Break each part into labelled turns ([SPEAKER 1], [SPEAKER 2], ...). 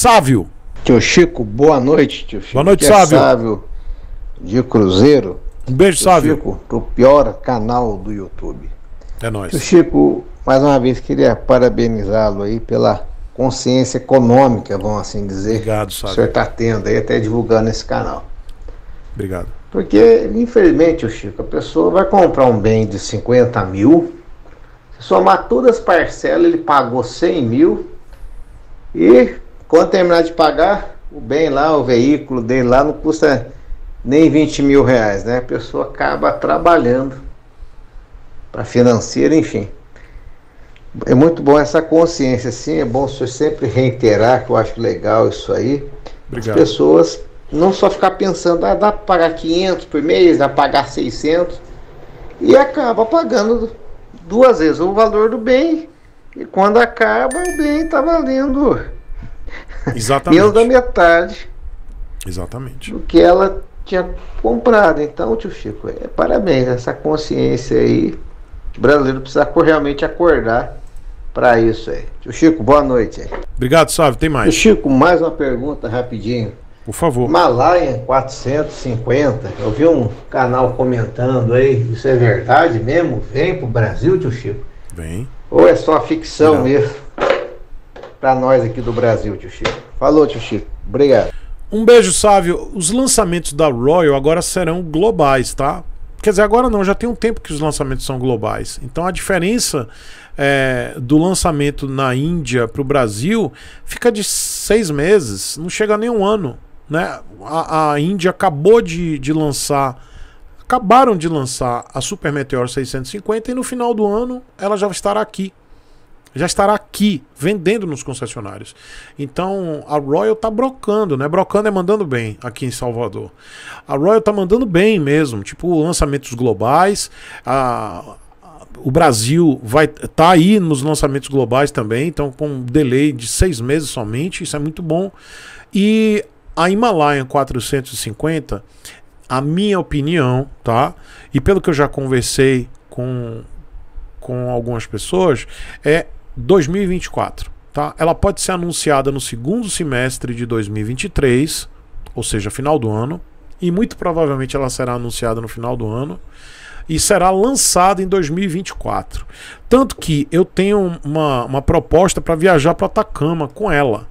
[SPEAKER 1] Sávio. Tio Chico, boa noite, tio Chico. Boa noite, é Sávio. É Sávio, de Cruzeiro. Um beijo, tio Sávio. Chico, pro pior canal do YouTube. É nóis. Tio Chico, mais uma vez queria parabenizá-lo aí pela consciência econômica, vamos assim dizer. Obrigado, Sávio. O senhor está tendo aí, até divulgando esse canal. Obrigado. Porque, infelizmente, o Chico, a pessoa vai comprar um bem de 50 mil, somar todas as parcelas, ele pagou 100 mil e quando terminar de pagar, o bem lá, o veículo dele lá, não custa nem 20 mil reais, né? A pessoa acaba trabalhando para financeiro, enfim. É muito bom essa consciência, assim, é bom senhor sempre reiterar, que eu acho legal isso aí. Obrigado. As pessoas não só ficar pensando, ah, dá para pagar 500 por mês, dá para pagar 600, e acaba pagando duas vezes o valor do bem, e quando acaba, o bem está valendo Exatamente. Menos da metade. Exatamente. Do que ela tinha comprado. Então, tio Chico, é, parabéns. Essa consciência aí. O brasileiro precisa realmente acordar para isso aí. Tio Chico, boa noite. Obrigado, Sávio. Tem mais. Tio Chico, mais uma pergunta rapidinho. Por favor. Malaya 450. Eu vi um canal comentando aí. Isso é verdade mesmo? Vem pro Brasil, tio Chico? Vem. Ou é só ficção Não. mesmo? para nós aqui do Brasil, tio Chico. Falou, tio Chico. Obrigado. Um beijo, Sávio. Os lançamentos da Royal
[SPEAKER 2] agora serão globais, tá? Quer dizer, agora não, já tem um tempo que os lançamentos são globais. Então a diferença é, do lançamento na Índia para o Brasil fica de seis meses, não chega nem um ano. Né? A, a Índia acabou de, de lançar acabaram de lançar a Super Meteor 650 e no final do ano ela já estará aqui já estará aqui vendendo nos concessionários. Então a Royal tá brocando, né? Brocando é mandando bem aqui em Salvador. A Royal tá mandando bem mesmo, tipo lançamentos globais, a o Brasil vai tá aí nos lançamentos globais também, então com um delay de seis meses somente, isso é muito bom. E a Himalaya 450, a minha opinião, tá? E pelo que eu já conversei com com algumas pessoas, é 2024. Tá? Ela pode ser anunciada no segundo semestre de 2023, ou seja, final do ano, e muito provavelmente ela será anunciada no final do ano e será lançada em 2024. Tanto que eu tenho uma, uma proposta para viajar para Atacama com ela.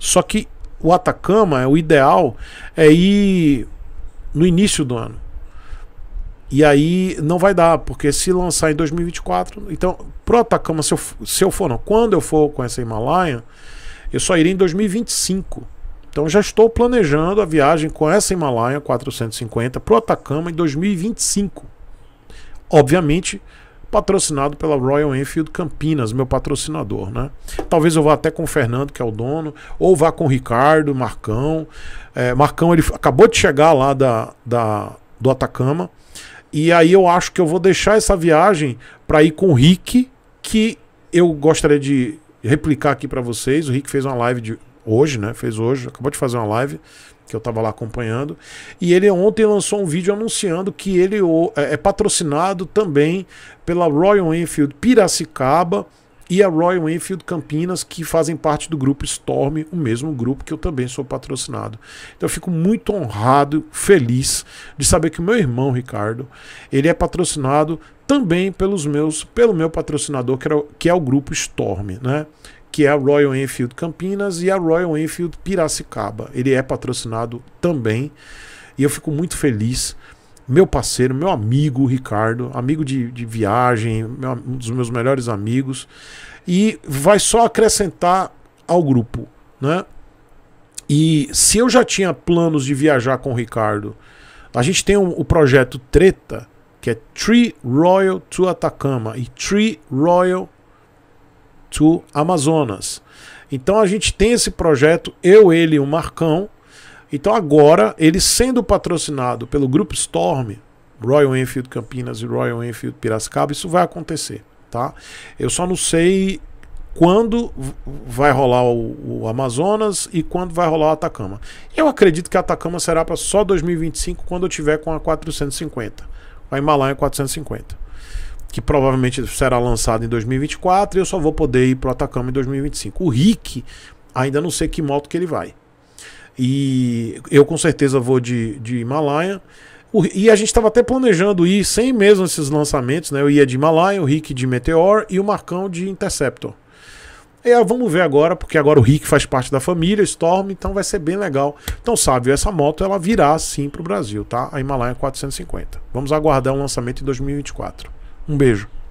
[SPEAKER 2] Só que o Atacama, é o ideal é ir no início do ano. E aí não vai dar, porque se lançar em 2024, então pro Atacama, se eu, se eu for, não, quando eu for com essa Himalaia, eu só irei em 2025. Então já estou planejando a viagem com essa Himalaia 450 pro Atacama em 2025. Obviamente, patrocinado pela Royal Enfield Campinas, meu patrocinador, né? Talvez eu vá até com o Fernando, que é o dono, ou vá com o Ricardo, Marcão. É, Marcão, ele acabou de chegar lá da, da, do Atacama. E aí eu acho que eu vou deixar essa viagem para ir com o Rick, que eu gostaria de replicar aqui para vocês. O Rick fez uma live de hoje, né? Fez hoje, acabou de fazer uma live que eu estava lá acompanhando. E ele ontem lançou um vídeo anunciando que ele é, é patrocinado também pela Royal Enfield Piracicaba e a Royal Enfield Campinas, que fazem parte do grupo Storm, o mesmo grupo que eu também sou patrocinado. Então eu fico muito honrado, feliz de saber que o meu irmão Ricardo, ele é patrocinado também pelos meus, pelo meu patrocinador, que, que é o grupo Storm, né? que é a Royal Enfield Campinas e a Royal Enfield Piracicaba. Ele é patrocinado também e eu fico muito feliz meu parceiro, meu amigo Ricardo, amigo de, de viagem, meu, um dos meus melhores amigos, e vai só acrescentar ao grupo, né? E se eu já tinha planos de viajar com o Ricardo, a gente tem um, o projeto Treta, que é Tree Royal to Atacama e Tree Royal to Amazonas. Então a gente tem esse projeto, eu, ele e o Marcão, então agora, ele sendo patrocinado pelo Grupo Storm, Royal Enfield Campinas e Royal Enfield Piracicaba, isso vai acontecer, tá? Eu só não sei quando vai rolar o, o, Amazonas e quando vai rolar o Atacama. Eu acredito que Atacama será para só 2025 quando eu tiver com a 450, a Himalaia 450, que provavelmente será lançada em 2024 e eu só vou poder ir para o Atacama em 2025. O Rick ainda não sei que moto que ele vai. E eu com certeza vou de, de Himalaia. O, e a gente estava até planejando ir sem mesmo esses lançamentos, né? Eu ia de Himalaia, o Rick de Meteor e o Marcão de Interceptor. E aí, ah, vamos ver agora, porque agora o Rick faz parte da família Storm, então vai ser bem legal. Então, sabe, essa moto ela virá sim para o Brasil, tá? A Himalaia 450. Vamos aguardar um lançamento em 2024. Um beijo.